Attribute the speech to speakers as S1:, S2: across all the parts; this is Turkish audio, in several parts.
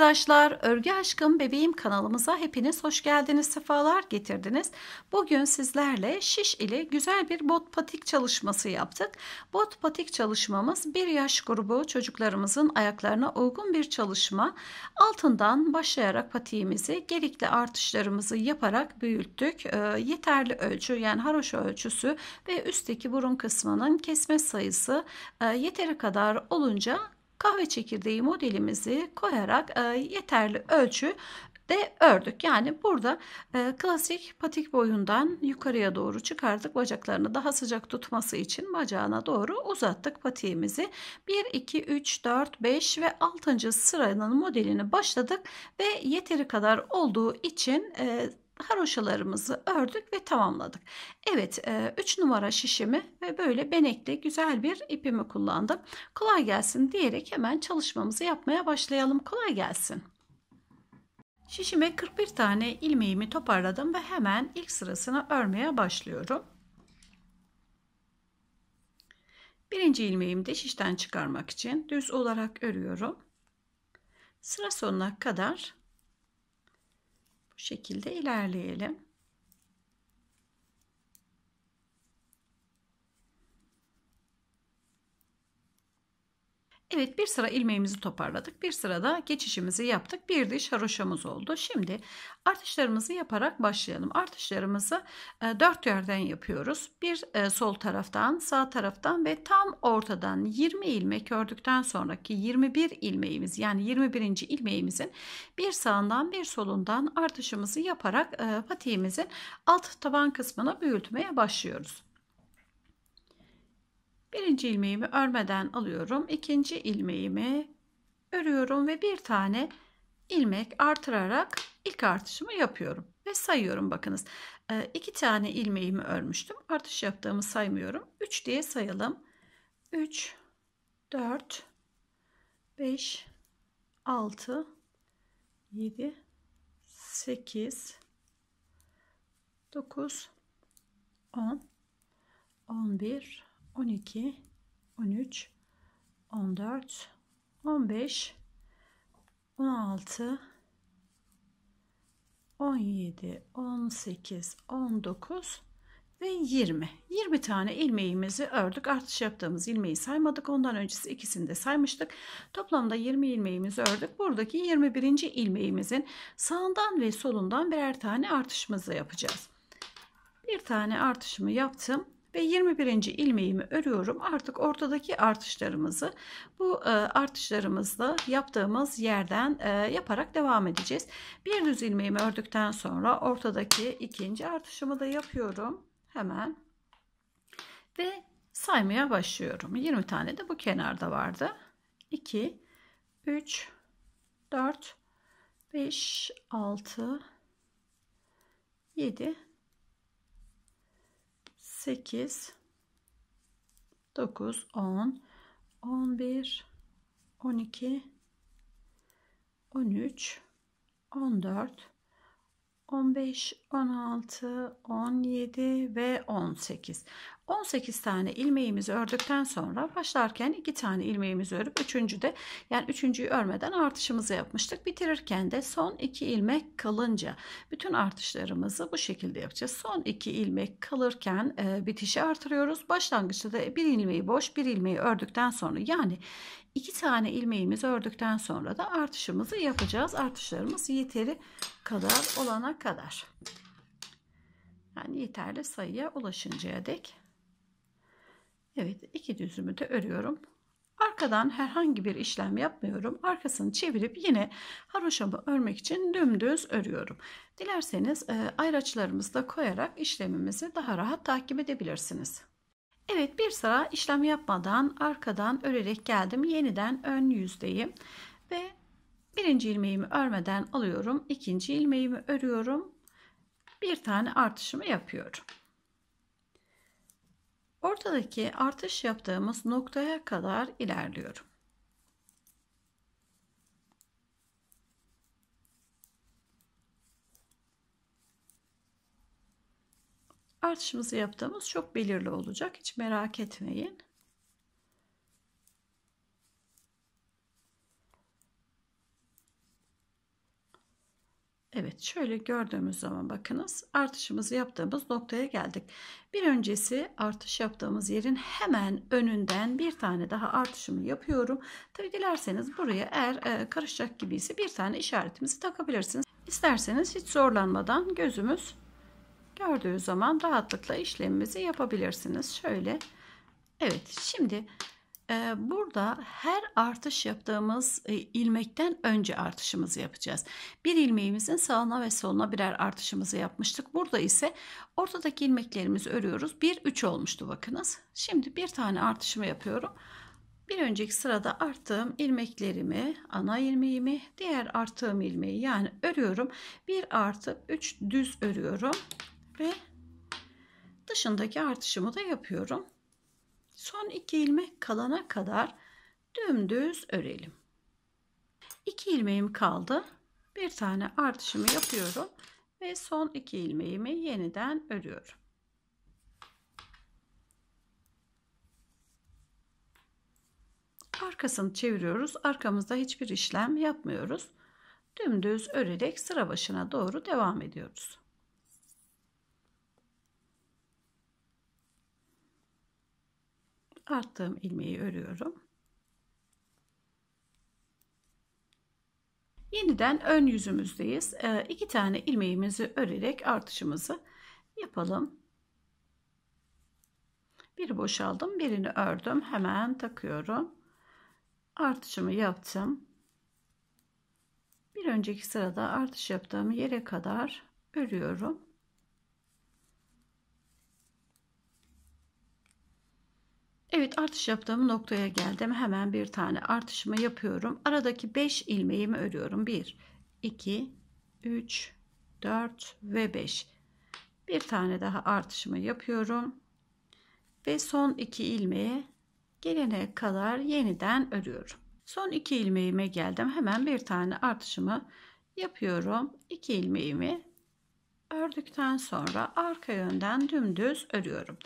S1: arkadaşlar, Örgü Aşkım Bebeğim kanalımıza hepiniz hoş geldiniz, sefalar getirdiniz. Bugün sizlerle şiş ile güzel bir bot patik çalışması yaptık. Bot patik çalışmamız bir yaş grubu çocuklarımızın ayaklarına uygun bir çalışma. Altından başlayarak patiğimizi, gerekli artışlarımızı yaparak büyüttük. E, yeterli ölçü yani haroşa ölçüsü ve üstteki burun kısmının kesme sayısı e, yeteri kadar olunca kahve çekirdeği modelimizi koyarak e, yeterli ölçü de ördük. Yani burada e, klasik patik boyundan yukarıya doğru çıkardık. Bacaklarını daha sıcak tutması için bacağına doğru uzattık patiğimizi. 1, 2, 3, 4, 5 ve 6. sıranın modelini başladık ve yeteri kadar olduğu için e, haroşalarımızı ördük ve tamamladık. Evet 3 e, numara şişimi ve böyle benekli güzel bir ipimi kullandım. Kolay gelsin diyerek hemen çalışmamızı yapmaya başlayalım. Kolay gelsin. Şişime 41 tane ilmeğimi toparladım ve hemen ilk sırasını örmeye başlıyorum. Birinci ilmeğimi de şişten çıkarmak için düz olarak örüyorum. Sıra sonuna kadar şekilde ilerleyelim. Evet bir sıra ilmeğimizi toparladık. Bir sırada geçişimizi yaptık. Bir diş haroşamız oldu. Şimdi artışlarımızı yaparak başlayalım. Artışlarımızı e, dört yerden yapıyoruz. Bir e, sol taraftan, sağ taraftan ve tam ortadan 20 ilmek ördükten sonraki 21 ilmeğimiz yani 21. ilmeğimizin bir sağından bir solundan artışımızı yaparak e, patiğimizin alt taban kısmına büyütmeye başlıyoruz. Birinci ilmeğimi örmeden alıyorum. ikinci ilmeğimi örüyorum ve bir tane ilmek artırarak ilk artışımı yapıyorum. Ve sayıyorum bakınız. E, iki tane ilmeğimi örmüştüm. Artış yaptığımı saymıyorum. 3 diye sayalım. 3, 4, 5, 6, 7, 8, 9, 10, 11, 12, 13, 14, 15, 16, 17, 18, 19 ve 20. 20 tane ilmeğimizi ördük. Artış yaptığımız ilmeği saymadık. Ondan öncesi ikisini de saymıştık. Toplamda 20 ilmeğimizi ördük. Buradaki 21. ilmeğimizin sağından ve solundan birer tane artışımızı yapacağız. Bir tane artışımı yaptım ve 21. ilmeğimi örüyorum. Artık ortadaki artışlarımızı bu e, artışlarımızla yaptığımız yerden e, yaparak devam edeceğiz. Bir düz ilmeğimi ördükten sonra ortadaki ikinci artışımı da yapıyorum. Hemen ve saymaya başlıyorum. 20 tane de bu kenarda vardı. 2 3 4 5 6 7 8 9 10 11 12 13 14 15 16 17 ve 18 18 tane ilmeğimizi ördükten sonra başlarken 2 tane ilmeğimizi örüp 3. de yani 3.yü örmeden artışımızı yapmıştık. Bitirirken de son 2 ilmek kalınca bütün artışlarımızı bu şekilde yapacağız. Son 2 ilmek kalırken e, bitişi artırıyoruz. Başlangıçta da 1 ilmeği boş 1 ilmeği ördükten sonra yani 2 tane ilmeğimizi ördükten sonra da artışımızı yapacağız. Artışlarımız yeteri kadar olana kadar. Yani yeterli sayıya ulaşıncaya dek Evet iki düzümü de örüyorum. Arkadan herhangi bir işlem yapmıyorum. Arkasını çevirip yine haroşamı örmek için dümdüz örüyorum. Dilerseniz e, ayraçlarımızı da koyarak işlemimizi daha rahat takip edebilirsiniz. Evet bir sıra işlem yapmadan arkadan örerek geldim. Yeniden ön yüzdeyim ve birinci ilmeğimi örmeden alıyorum. ikinci ilmeğimi örüyorum. Bir tane artışımı yapıyorum. Ortadaki artış yaptığımız noktaya kadar ilerliyorum. Artışımızı yaptığımız çok belirli olacak. Hiç merak etmeyin. Evet şöyle gördüğümüz zaman bakınız artışımızı yaptığımız noktaya geldik. Bir öncesi artış yaptığımız yerin hemen önünden bir tane daha artışımı yapıyorum. Tabi dilerseniz buraya eğer e, karışacak gibiyse bir tane işaretimizi takabilirsiniz. İsterseniz hiç zorlanmadan gözümüz gördüğü zaman rahatlıkla işlemimizi yapabilirsiniz. Şöyle evet şimdi ee, burada her artış yaptığımız e, ilmekten önce artışımızı yapacağız. Bir ilmeğimizin sağına ve soluna birer artışımızı yapmıştık. Burada ise ortadaki ilmeklerimizi örüyoruz. 1 3 olmuştu bakınız. Şimdi bir tane artışımı yapıyorum. Bir önceki sırada arttığım ilmeklerimi, ana ilmeğimi, diğer arttığım ilmeği yani örüyorum. 1 artı 3 düz örüyorum ve dışındaki artışımı da yapıyorum. Son iki ilmek kalana kadar dümdüz örelim. İki ilmeğim kaldı. Bir tane artışımı yapıyorum ve son iki ilmeğimi yeniden örüyorum. Arkasını çeviriyoruz. Arkamızda hiçbir işlem yapmıyoruz. Dümdüz örerek sıra başına doğru devam ediyoruz. Arttığım ilmeği örüyorum. Yeniden ön yüzümüzdeyiz. E, iki tane ilmeğimizi örerek artışımızı yapalım. Bir boşaldım, birini ördüm. Hemen takıyorum. Artışımı yaptım. Bir önceki sırada artış yaptığım yere kadar örüyorum. Evet artış yaptığım noktaya geldim. Hemen bir tane artışımı yapıyorum. Aradaki 5 ilmeğimi örüyorum. 1, 2, 3, 4 ve 5. Bir tane daha artışımı yapıyorum. Ve son 2 ilmeğe gelene kadar yeniden örüyorum. Son 2 ilmeğime geldim. Hemen bir tane artışımı yapıyorum. 2 ilmeğimi ördükten sonra arka yönden dümdüz örüyorum.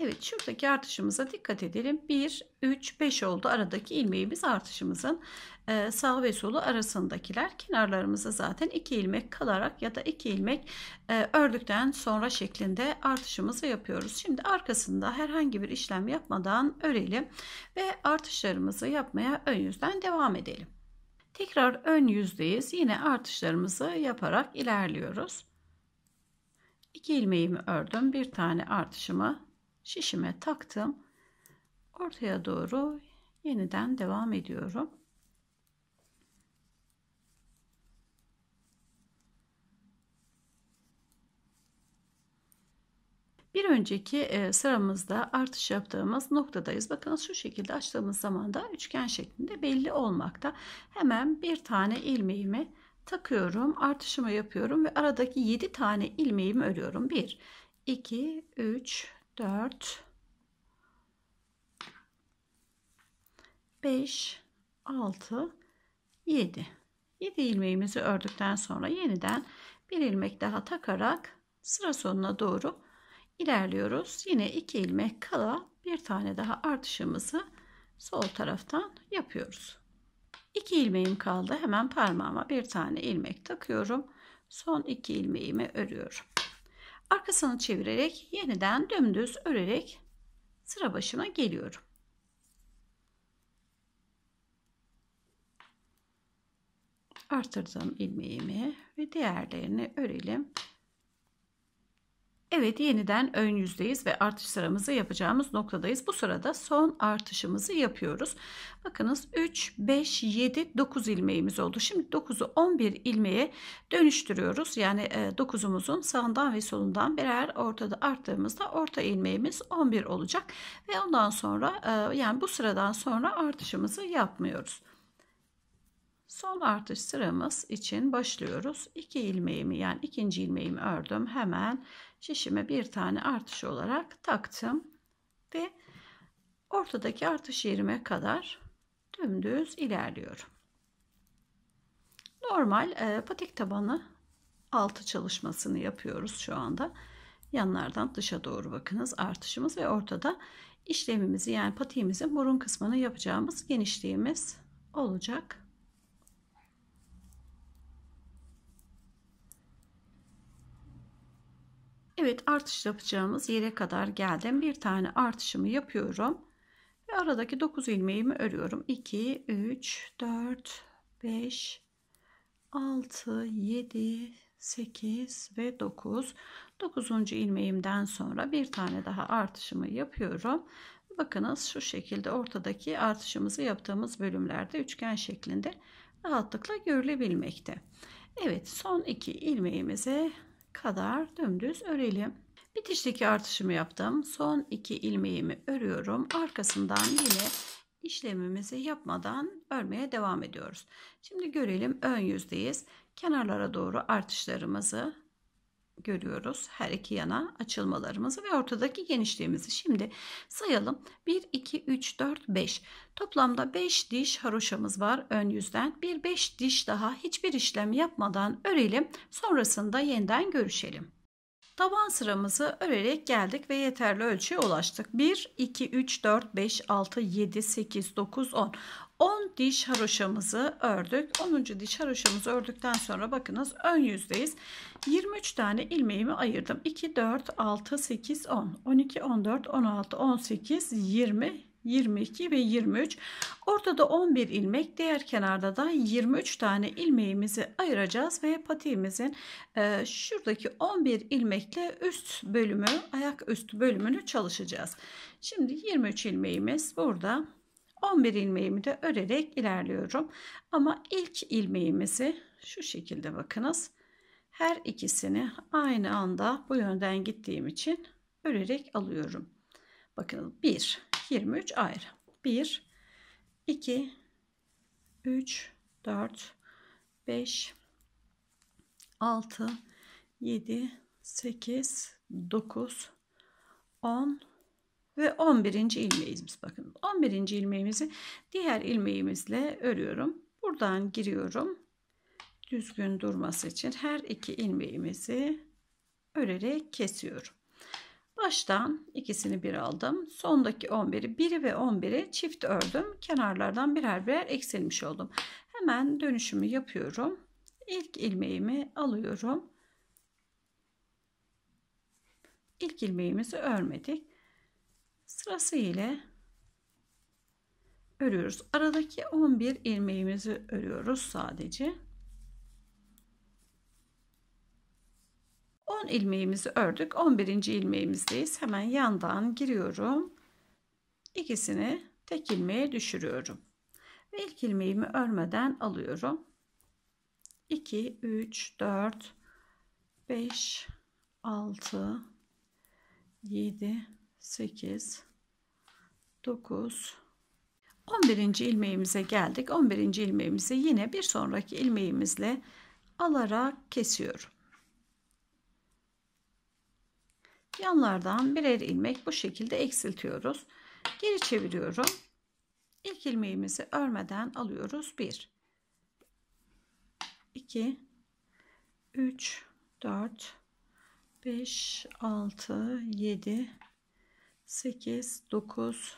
S1: Evet şuradaki artışımıza dikkat edelim. 1, 3, 5 oldu aradaki ilmeğimiz artışımızın ee, sağ ve solu arasındakiler. kenarlarımızda zaten 2 ilmek kalarak ya da 2 ilmek e, ördükten sonra şeklinde artışımızı yapıyoruz. Şimdi arkasında herhangi bir işlem yapmadan örelim ve artışlarımızı yapmaya ön yüzden devam edelim. Tekrar ön yüzdeyiz. Yine artışlarımızı yaparak ilerliyoruz. 2 ilmeğimi ördüm. Bir tane artışımı şişime taktım. Ortaya doğru yeniden devam ediyorum. Bir önceki e, sıramızda artış yaptığımız noktadayız. Bakın şu şekilde açtığımız zaman da üçgen şeklinde belli olmakta. Hemen bir tane ilmeğimi takıyorum, artışımı yapıyorum ve aradaki 7 tane ilmeğimi örüyorum. 1 2 3 4 5 6 7 7 ilmeğimizi ördükten sonra yeniden bir ilmek daha takarak sıra sonuna doğru ilerliyoruz. Yine 2 ilmek kala bir tane daha artışımızı sol taraftan yapıyoruz. 2 ilmeğim kaldı. Hemen parmağıma bir tane ilmek takıyorum. Son 2 ilmeğimi örüyorum. Arkasını çevirerek yeniden dümdüz örerek sıra başına geliyorum. Artırdığım ilmeğimi ve diğerlerini örelim. Evet yeniden ön yüzdeyiz ve artış sıramızı yapacağımız noktadayız. Bu sırada son artışımızı yapıyoruz. Bakınız 3, 5, 7, 9 ilmeğimiz oldu. Şimdi 9'u 11 ilmeğe dönüştürüyoruz. Yani 9'umuzun e, sağından ve solundan birer ortada arttığımızda orta ilmeğimiz 11 olacak. Ve ondan sonra e, yani bu sıradan sonra artışımızı yapmıyoruz. Son artış sıramız için başlıyoruz. 2 ilmeğimi yani ikinci ilmeğimi ördüm. Hemen şişime bir tane artış olarak taktım ve ortadaki artış yerime kadar dümdüz ilerliyorum. Normal e, patik tabanı altı çalışmasını yapıyoruz şu anda. Yanlardan dışa doğru bakınız artışımız ve ortada işlemimizi yani patiğimizin burun kısmını yapacağımız genişliğimiz olacak. Evet artış yapacağımız yere kadar geldim. Bir tane artışımı yapıyorum. Ve aradaki 9 ilmeğimi örüyorum. 2, 3, 4, 5, 6, 7, 8 ve 9. 9. ilmeğimden sonra bir tane daha artışımı yapıyorum. Bakınız şu şekilde ortadaki artışımızı yaptığımız bölümlerde üçgen şeklinde rahatlıkla görülebilmekte. Evet son iki ilmeğimize kadar dümdüz örelim. Bitişteki artışımı yaptım. Son iki ilmeğimi örüyorum. Arkasından yine işlemimizi yapmadan örmeye devam ediyoruz. Şimdi görelim ön yüzdeyiz. Kenarlara doğru artışlarımızı görüyoruz. Her iki yana açılmalarımızı ve ortadaki genişliğimizi şimdi sayalım. 1, 2, 3, 4, 5. Toplamda 5 diş haroşamız var ön yüzden. Bir 5 diş daha hiçbir işlem yapmadan örelim. Sonrasında yeniden görüşelim. Taban sıramızı örerek geldik ve yeterli ölçüye ulaştık. 1, 2, 3, 4, 5, 6, 7, 8, 9, 10. 10 diş haroşamızı ördük. 10. diş haroşamızı ördükten sonra bakınız ön yüzdeyiz. 23 tane ilmeğimi ayırdım. 2, 4, 6, 8, 10, 12, 14, 16, 18, 20, 22 ve 23. Ortada 11 ilmek, diğer kenarda da 23 tane ilmeğimizi ayıracağız ve patiğimizin e, şuradaki 11 ilmekle üst bölümü, ayak üst bölümünü çalışacağız. Şimdi 23 ilmeğimiz burada. 11 ilmeğimi de örerek ilerliyorum. Ama ilk ilmeğimizi şu şekilde bakınız. Her ikisini aynı anda bu yönden gittiğim için örerek alıyorum. Bakın 1, 23 ayrı. 1, 2, 3, 4, 5, 6, 7, 8, 9, 10, ve 11. ilmeğimiz bakın 11. ilmeğimizi diğer ilmeğimizle örüyorum buradan giriyorum düzgün durması için her iki ilmeğimizi örerek kesiyorum baştan ikisini bir aldım sondaki 11'i 1'i ve 11'i çift ördüm kenarlardan birer birer eksilmiş oldum hemen dönüşümü yapıyorum ilk ilmeğimi alıyorum ilk ilmeğimizi örmedik sırası ile örüyoruz. Aradaki 11 ilmeğimizi örüyoruz sadece. 10 ilmeğimizi ördük. 11. ilmeğimizdeyiz. Hemen yandan giriyorum. İkisini tek ilmeğe düşürüyorum. Ve ilk ilmeğimi örmeden alıyorum. 2 3 4 5 6 7 8 9 11. ilmeğimize geldik. 11. ilmeğimizi yine bir sonraki ilmeğimizle alarak kesiyorum. Yanlardan birer ilmek bu şekilde eksiltiyoruz. Geri çeviriyorum. İlk ilmeğimizi örmeden alıyoruz. 1 2 3 4 5 6 7 8 9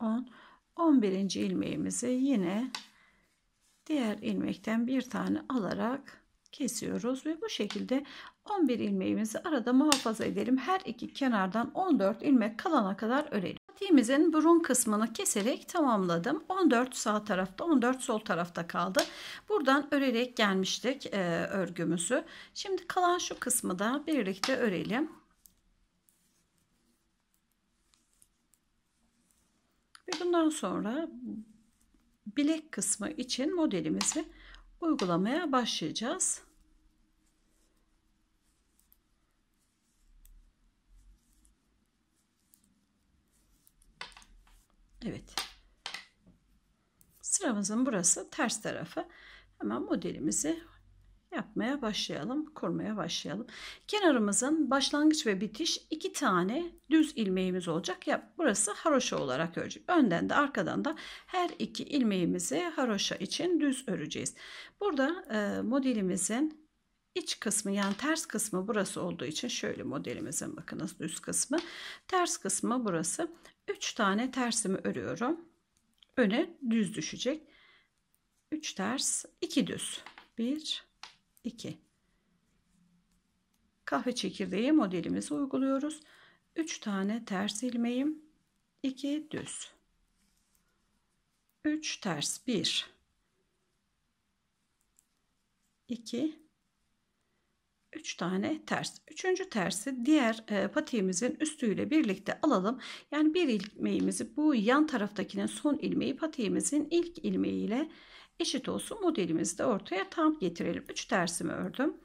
S1: 10 11. ilmeğimizi yine diğer ilmekten bir tane alarak kesiyoruz ve bu şekilde 11 ilmeğimizi arada muhafaza edelim. Her iki kenardan 14 ilmek kalana kadar örelim. Patiğimizin burun kısmını keserek tamamladım. 14 sağ tarafta 14 sol tarafta kaldı. Buradan örerek gelmiştik e, örgümüzü. Şimdi kalan şu kısmı da birlikte örelim. Ve bundan sonra bilek kısmı için modelimizi uygulamaya başlayacağız. Evet. Sıramızın burası ters tarafı. Hemen modelimizi yapmaya başlayalım, kurmaya başlayalım. Kenarımızın başlangıç ve bitiş iki tane düz ilmeğimiz olacak. Ya burası haroşa olarak öreceğiz. Önden de arkadan da her iki ilmeğimizi haroşa için düz öreceğiz. Burada e, modelimizin iç kısmı yani ters kısmı burası olduğu için şöyle modelimizin bakınız düz kısmı ters kısmı burası 3 tane tersimi örüyorum öne düz düşecek 3 ters 2 düz 1 2. Kahve çekirdeği modelimizi uyguluyoruz. 3 tane ters ilmeğim, 2 düz. 3 ters 1 2 3 tane ters. Üçüncü tersi diğer e, patiğimizin üstüyle birlikte alalım. Yani bir ilmeğimizi bu yan taraftakinin son ilmeği patiğimizin ilk ilmeğiyle ile eşit olsun. Modelimizi de ortaya tam getirelim. 3 tersimi ördüm.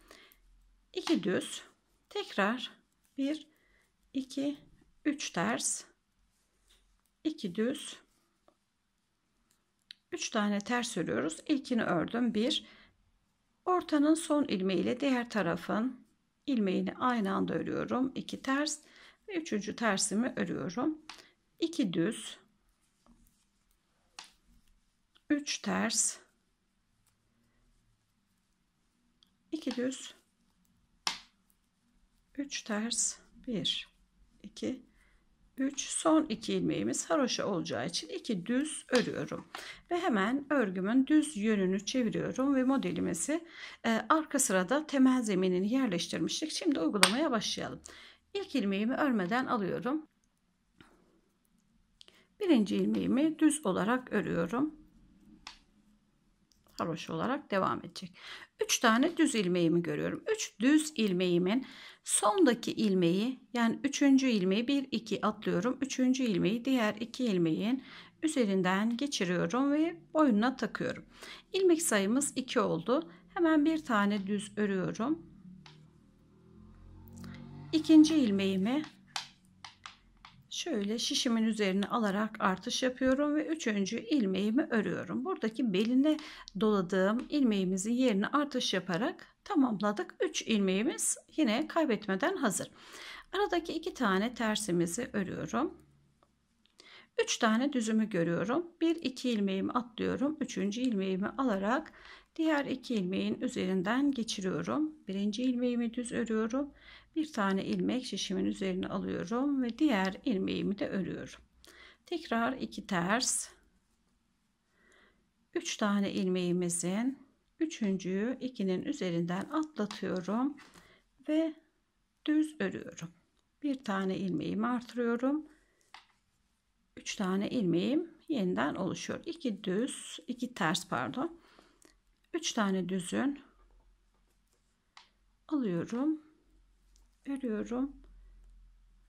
S1: 2 düz. Tekrar 1 2 3 ters. 2 düz. 3 tane ters örüyoruz. İlkini ördüm. 1 Ortanın son ilmeği ile diğer tarafın ilmeğini aynı anda örüyorum. 2 ters ve 3. tersimi örüyorum. 2 düz 3 ters 2 düz 3 ters 1 2 3 son 2 ilmeğimiz haroşa olacağı için 2 düz örüyorum ve hemen örgümün düz yönünü çeviriyorum ve modelimizi e, arka sırada temel zeminini yerleştirmiştik şimdi uygulamaya başlayalım ilk ilmeğimi örmeden alıyorum birinci ilmeğimi düz olarak örüyorum Haroş olarak devam edecek. 3 tane düz ilmeğimi görüyorum. 3 düz ilmeğimin sondaki ilmeği yani 3. ilmeği 1 2 atlıyorum. 3. ilmeği diğer 2 ilmeğin üzerinden geçiriyorum ve boyuna takıyorum. İlmek sayımız 2 oldu. Hemen bir tane düz örüyorum. İkinci ilmeğimi şöyle şişimin üzerine alarak artış yapıyorum ve üçüncü ilmeğimi örüyorum. Buradaki beline doladığım ilmeğimizin yerine artış yaparak tamamladık. 3 ilmeğimiz yine kaybetmeden hazır. Aradaki iki tane tersimizi örüyorum. 3 tane düzümü görüyorum. 1 2 ilmeğimi atlıyorum. 3. ilmeğimi alarak diğer iki ilmeğin üzerinden geçiriyorum. Birinci ilmeğimi düz örüyorum bir tane ilmek şişimin üzerine alıyorum ve diğer ilmeğimi de örüyorum. Tekrar iki ters. 3 tane ilmeğimizin üçüncüyü ikinin üzerinden atlatıyorum ve düz örüyorum. Bir tane ilmeğimi artırıyorum. 3 tane ilmeğim yeniden oluşuyor. 2 düz, 2 ters pardon. 3 tane düzün alıyorum örüyorum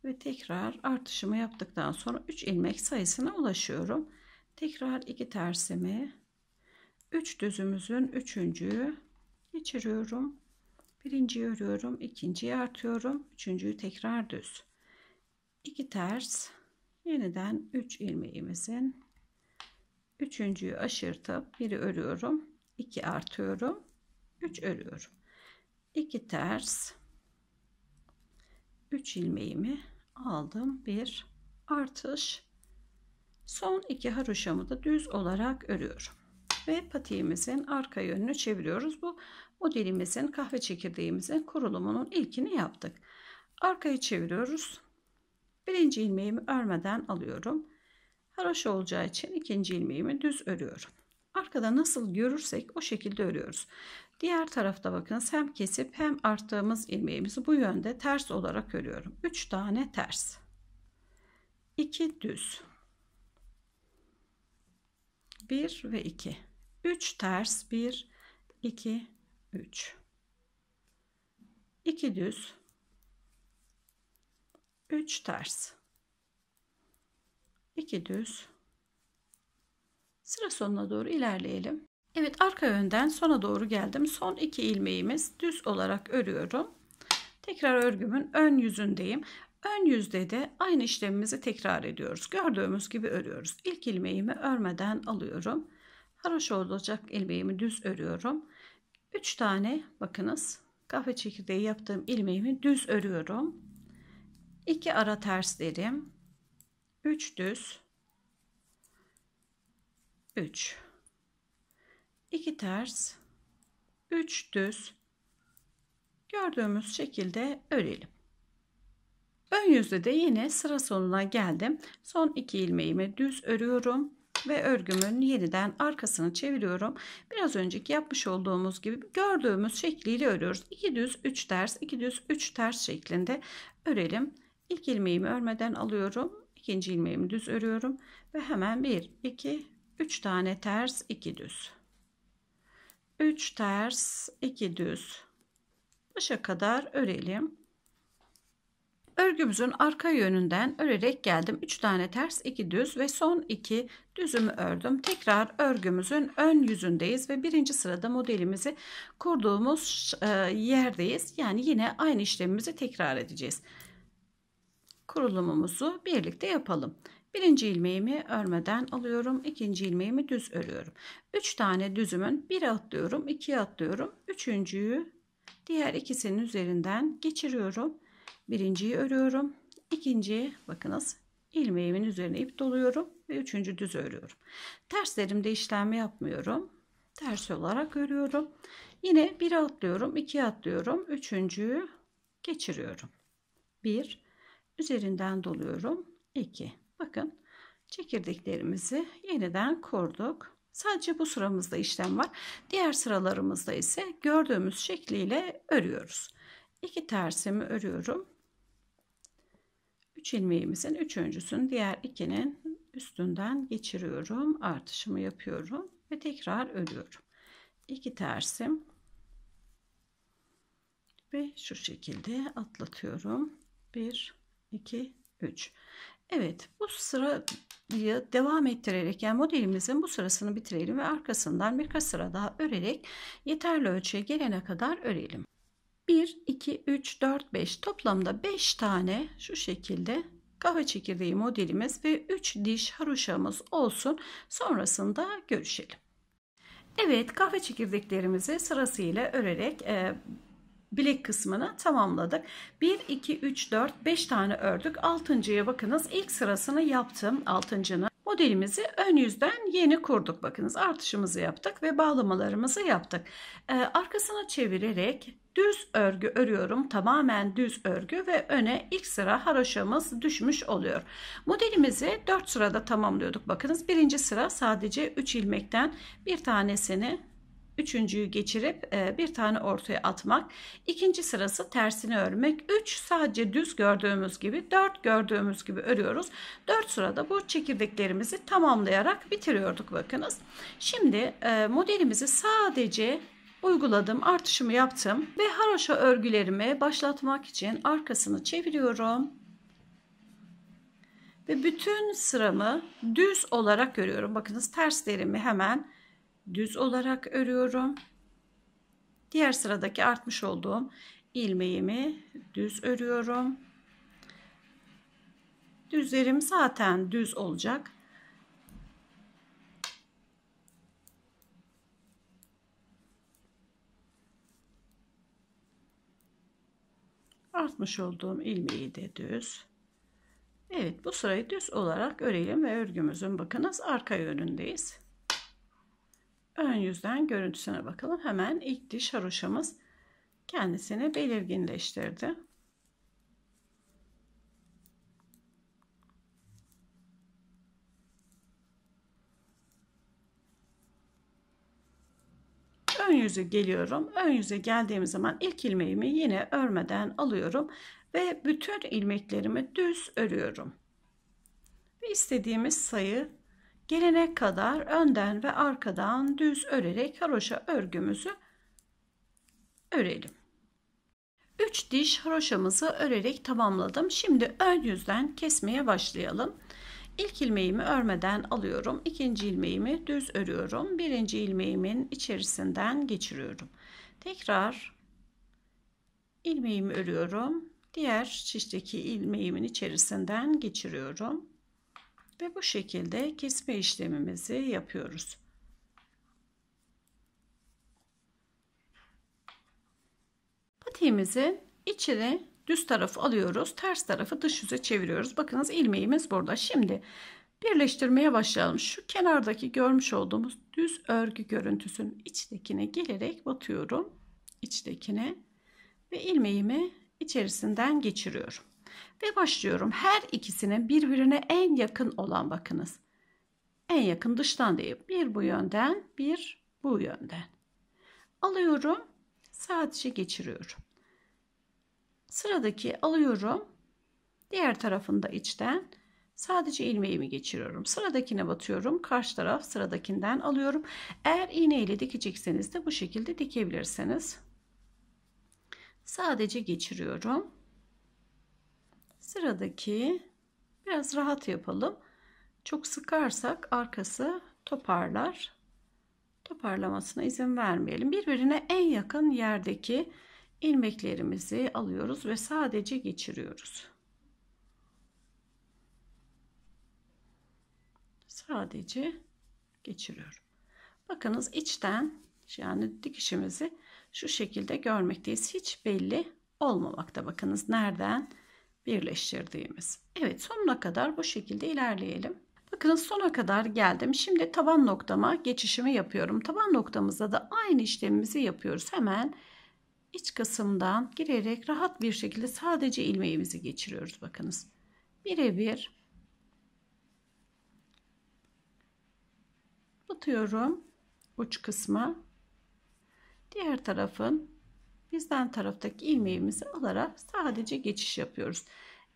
S1: ve tekrar artışımı yaptıktan sonra 3 ilmek sayısına ulaşıyorum tekrar iki tersimi 3 üç düzümüzün üçüncüyü geçiriyorum birinciyi örüyorum ikinciyi artıyorum üçüncüyü tekrar düz iki ters yeniden 3 ilmeğimizin üçüncüyü aşırtıp biri örüyorum 2 artıyorum 3 örüyorum 2 ters 3 ilmeğimi aldım. Bir artış. Son iki haroşamı da düz olarak örüyorum. Ve patiğimizin arka yönünü çeviriyoruz. Bu modelimizin kahve çekirdeğimizin kurulumunun ilkini yaptık. Arka'yı çeviriyoruz. Birinci ilmeğimi örmeden alıyorum. Haroşa olacağı için ikinci ilmeğimi düz örüyorum. Arkada nasıl görürsek o şekilde örüyoruz. Diğer tarafta bakınız hem kesip hem arttığımız ilmeğimizi bu yönde ters olarak örüyorum. 3 tane ters. 2 düz. 1 ve 2. 3 ters 1 2 3. 2 düz. 3 ters. 2 düz. Sıra sonuna doğru ilerleyelim. Evet arka yönden sona doğru geldim. Son iki ilmeğimiz düz olarak örüyorum. Tekrar örgümün ön yüzündeyim. Ön yüzde de aynı işlemimizi tekrar ediyoruz. Gördüğümüz gibi örüyoruz. İlk ilmeğimi örmeden alıyorum. Haroşa olacak ilmeğimi düz örüyorum. 3 tane bakınız kahve çekirdeği yaptığım ilmeğimi düz örüyorum. 2 ara terslerim. 3 düz. 3 2 ters, 3 düz gördüğümüz şekilde örelim. Ön yüzde de yine sıra sonuna geldim. Son iki ilmeğimi düz örüyorum ve örgümün yeniden arkasını çeviriyorum. Biraz önceki yapmış olduğumuz gibi gördüğümüz şekliyle örüyoruz. 2 düz 3 ters 2 düz 3 ters şeklinde örelim. İlk ilmeğimi örmeden alıyorum. İkinci ilmeğimi düz örüyorum ve hemen 1 2 3 tane ters 2 düz. 3 ters 2 düz başa kadar örelim örgümüzün arka yönünden örerek geldim 3 tane ters 2 düz ve son 2 düzümü ördüm tekrar örgümüzün ön yüzündeyiz ve birinci sırada modelimizi kurduğumuz e, yerdeyiz yani yine aynı işlemimizi tekrar edeceğiz kurulumumuzu birlikte yapalım Birinci ilmeğimi örmeden alıyorum. ikinci ilmeğimi düz örüyorum. 3 tane düzümün 1'e atlıyorum. 2'ye atlıyorum. Üçüncüyü diğer ikisinin üzerinden geçiriyorum. Birinciyi örüyorum. ikinciyi bakınız ilmeğimin üzerine ip doluyorum ve üçüncü düz örüyorum. Terslerimde işlem yapmıyorum. Ters olarak örüyorum. Yine 1'e atlıyorum. 2'ye atlıyorum. Üçüncüyü geçiriyorum. 1 üzerinden doluyorum. 2 Bakın çekirdeklerimizi yeniden kurduk. Sadece bu sıramızda işlem var. Diğer sıralarımızda ise gördüğümüz şekliyle örüyoruz. İki tersimi örüyorum. 3 ilmeğimizin üçüncüsünü diğer ikinin üstünden geçiriyorum. Artışımı yapıyorum ve tekrar örüyorum. İki tersim ve şu şekilde atlatıyorum. 1 2 3 Evet bu sırayı devam ettirerek yani modelimizin bu sırasını bitirelim ve arkasından birkaç sıra daha örerek yeterli ölçüye gelene kadar örelim. 1, 2, 3, 4, 5 toplamda 5 tane şu şekilde kahve çekirdeği modelimiz ve 3 diş haroşamız olsun sonrasında görüşelim. Evet kahve çekirdeklerimizi sırasıyla örerek e, bilek kısmını tamamladık. 1, 2, 3, 4, 5 tane ördük. Altıncıya bakınız ilk sırasını yaptım altıncını. Modelimizi ön yüzden yeni kurduk. Bakınız artışımızı yaptık ve bağlamalarımızı yaptık. Ee, arkasına çevirerek düz örgü örüyorum. Tamamen düz örgü ve öne ilk sıra haroşamız düşmüş oluyor. Modelimizi 4 sırada tamamlıyorduk. Bakınız birinci sıra sadece 3 ilmekten bir tanesini Üçüncüyü geçirip e, bir tane ortaya atmak. İkinci sırası tersini örmek. Üç sadece düz gördüğümüz gibi, dört gördüğümüz gibi örüyoruz. Dört sırada bu çekirdeklerimizi tamamlayarak bitiriyorduk bakınız. Şimdi e, modelimizi sadece uyguladım, artışımı yaptım ve haroşa örgülerimi başlatmak için arkasını çeviriyorum. Ve bütün sıramı düz olarak görüyorum. Bakınız terslerimi hemen düz olarak örüyorum. Diğer sıradaki artmış olduğum ilmeğimi düz örüyorum. Düzlerim zaten düz olacak. Artmış olduğum ilmeği de düz. Evet bu sırayı düz olarak örelim ve örgümüzün bakınız arka yönündeyiz. Ön yüzden görüntüsüne bakalım. Hemen ilk diş haroşamız kendisini belirginleştirdi. ön yüze geliyorum. Ön yüze geldiğim zaman ilk ilmeğimi yine örmeden alıyorum ve bütün ilmeklerimi düz örüyorum. Ve istediğimiz sayı gelene kadar önden ve arkadan düz örerek haroşa örgümüzü örelim. 3 diş haroşamızı örerek tamamladım. Şimdi ön yüzden kesmeye başlayalım. İlk ilmeğimi örmeden alıyorum. İkinci ilmeğimi düz örüyorum. Birinci ilmeğimin içerisinden geçiriyorum. Tekrar ilmeğimi örüyorum. Diğer şişteki ilmeğimin içerisinden geçiriyorum. Ve bu şekilde kesme işlemimizi yapıyoruz. Patiğimizin içine düz tarafı alıyoruz. Ters tarafı dış yüze çeviriyoruz. Bakınız ilmeğimiz burada. Şimdi birleştirmeye başlayalım. Şu kenardaki görmüş olduğumuz düz örgü görüntüsünün içtekine gelerek batıyorum. İçtekine ve ilmeğimi içerisinden geçiriyorum. Ve başlıyorum. Her ikisinin birbirine en yakın olan bakınız. En yakın dıştan değil. Bir bu yönden, bir bu yönden. Alıyorum. Sadece geçiriyorum. Sıradaki alıyorum. Diğer tarafında içten sadece ilmeğimi geçiriyorum. Sıradakine batıyorum. Karşı taraf sıradakinden alıyorum. Eğer iğne ile dikecekseniz de bu şekilde dikebilirsiniz. Sadece geçiriyorum. Sıradaki biraz rahat yapalım. Çok sıkarsak arkası toparlar. Toparlamasına izin vermeyelim. Birbirine en yakın yerdeki ilmeklerimizi alıyoruz ve sadece geçiriyoruz. Sadece geçiriyorum. Bakınız içten yani dikişimizi şu şekilde görmekteyiz. Hiç belli olmamakta. Bakınız nereden birleştirdiğimiz. Evet sonuna kadar bu şekilde ilerleyelim. Bakın sona kadar geldim. Şimdi taban noktama geçişimi yapıyorum. Taban noktamızda da aynı işlemimizi yapıyoruz. Hemen iç kısımdan girerek rahat bir şekilde sadece ilmeğimizi geçiriyoruz. Bakınız birebir batıyorum uç kısma. Diğer tarafın bizden taraftaki ilmeğimizi alarak sadece geçiş yapıyoruz.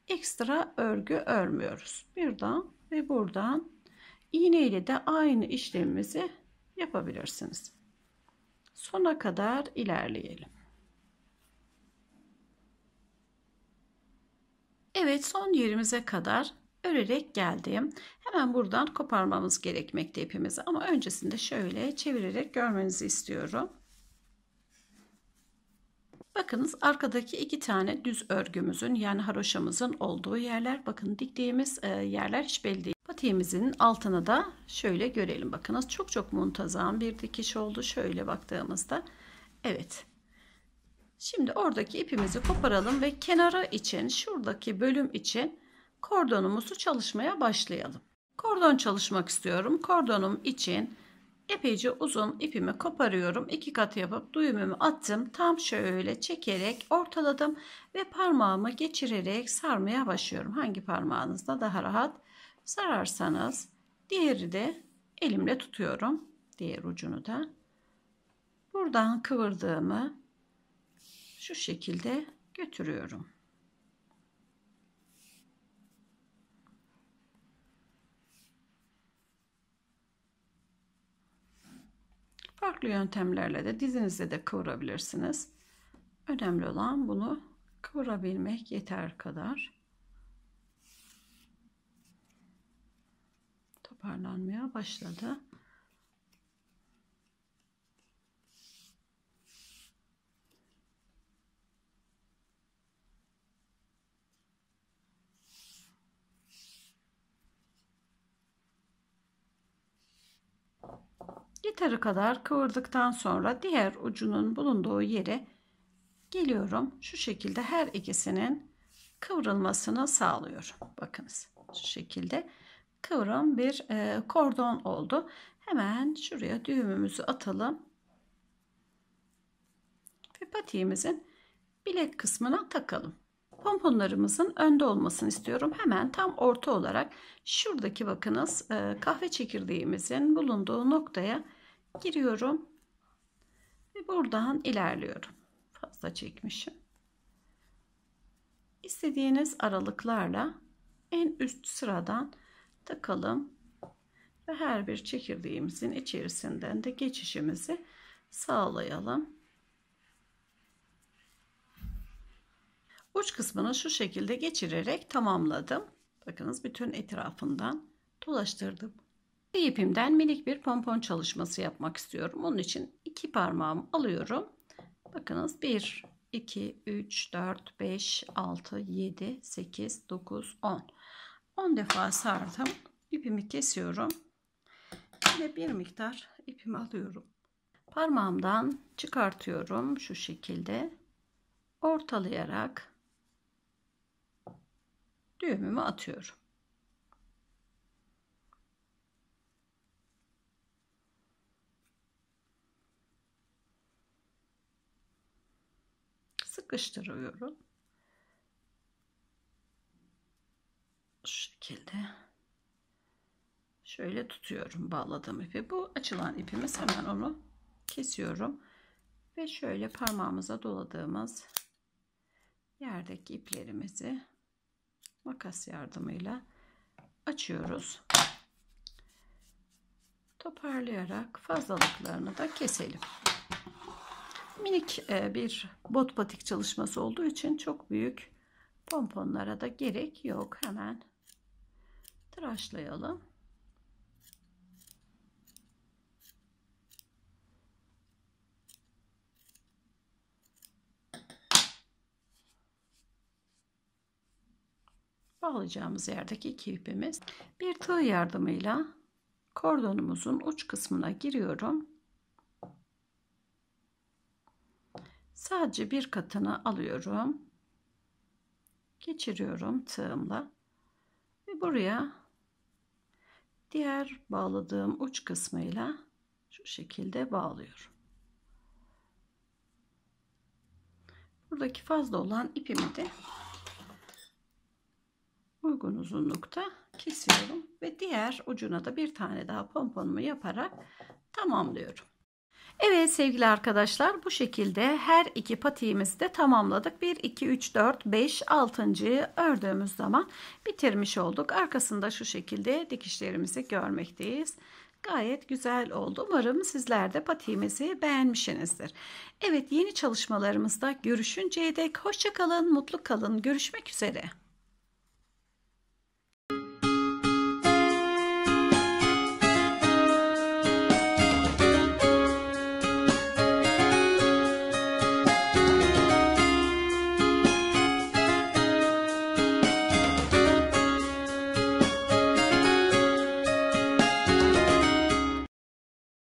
S1: Ekstra örgü örmüyoruz. Buradan ve buradan iğne ile de aynı işlemimizi yapabilirsiniz. Sona kadar ilerleyelim. Evet son yerimize kadar örerek geldim. Hemen buradan koparmamız gerekmekte ipimizi ama öncesinde şöyle çevirerek görmenizi istiyorum. Bakınız arkadaki iki tane düz örgümüzün yani haroşamızın olduğu yerler. Bakın diktiğimiz e, yerler hiç belli değil. Patiğimizin altına da şöyle görelim. Bakınız çok çok muntazam bir dikiş oldu. Şöyle baktığımızda. Evet. Şimdi oradaki ipimizi koparalım ve kenara için şuradaki bölüm için kordonumuzu çalışmaya başlayalım. Kordon çalışmak istiyorum. Kordonum için epeyce uzun ipimi koparıyorum. iki kat yapıp düğümümü attım. Tam şöyle çekerek ortaladım ve parmağımı geçirerek sarmaya başlıyorum. Hangi parmağınızda daha rahat sararsanız. Diğeri de elimle tutuyorum. Diğer ucunu da. Buradan kıvırdığımı şu şekilde götürüyorum. Farklı yöntemlerle de dizinizde de kıvırabilirsiniz. Önemli olan bunu kıvırabilmek yeter kadar. Toparlanmaya başladı. Yeterli kadar kıvırdıktan sonra diğer ucunun bulunduğu yere geliyorum. Şu şekilde her ikisinin kıvrılmasını sağlıyorum. Bakınız şu şekilde kıvrım bir e, kordon oldu. Hemen şuraya düğümümüzü atalım. Ve patiğimizin bilek kısmına takalım. Pomponlarımızın önde olmasını istiyorum. Hemen tam orta olarak şuradaki bakınız e, kahve çekirdeğimizin bulunduğu noktaya giriyorum ve buradan ilerliyorum. Fazla çekmişim. İstediğiniz aralıklarla en üst sıradan takalım ve her bir çekirdeğimizin içerisinden de geçişimizi sağlayalım. Uç kısmını şu şekilde geçirerek tamamladım. Bakınız bütün etrafından dolaştırdım bir ipimden minik bir pompon çalışması yapmak istiyorum. Onun için iki parmağımı alıyorum. Bakınız 1, 2, 3, 4, 5, 6, 7, 8, 9, 10. 10 defa sardım. İpimi kesiyorum. ve bir miktar ipimi alıyorum. Parmağımdan çıkartıyorum şu şekilde. Ortalayarak düğümümü atıyorum. sıkıştırıyorum. Şu şekilde. Şöyle tutuyorum bağladığım ipi. Bu açılan ipimiz hemen onu kesiyorum. Ve şöyle parmağımıza doladığımız yerdeki iplerimizi makas yardımıyla açıyoruz. Toparlayarak fazlalıklarını da keselim. Minik e, bir bot patik çalışması olduğu için çok büyük pomponlara da gerek yok. Hemen tıraşlayalım. Bağlayacağımız yerdeki iki ipimiz. Bir tığ yardımıyla kordonumuzun uç kısmına giriyorum. Sadece bir katını alıyorum. Geçiriyorum tığımla. Ve buraya diğer bağladığım uç kısmıyla şu şekilde bağlıyorum. Buradaki fazla olan ipimi de uygun uzunlukta kesiyorum ve diğer ucuna da bir tane daha pomponumu yaparak tamamlıyorum. Evet sevgili arkadaşlar bu şekilde her iki patiğimizi de tamamladık. 1, 2, 3, 4, 5, 6. ördüğümüz zaman bitirmiş olduk. Arkasında şu şekilde dikişlerimizi görmekteyiz. Gayet güzel oldu. Umarım sizler de patiğimizi beğenmişsinizdir. Evet yeni çalışmalarımızda görüşünceye dek hoşçakalın, mutlu kalın. Görüşmek üzere.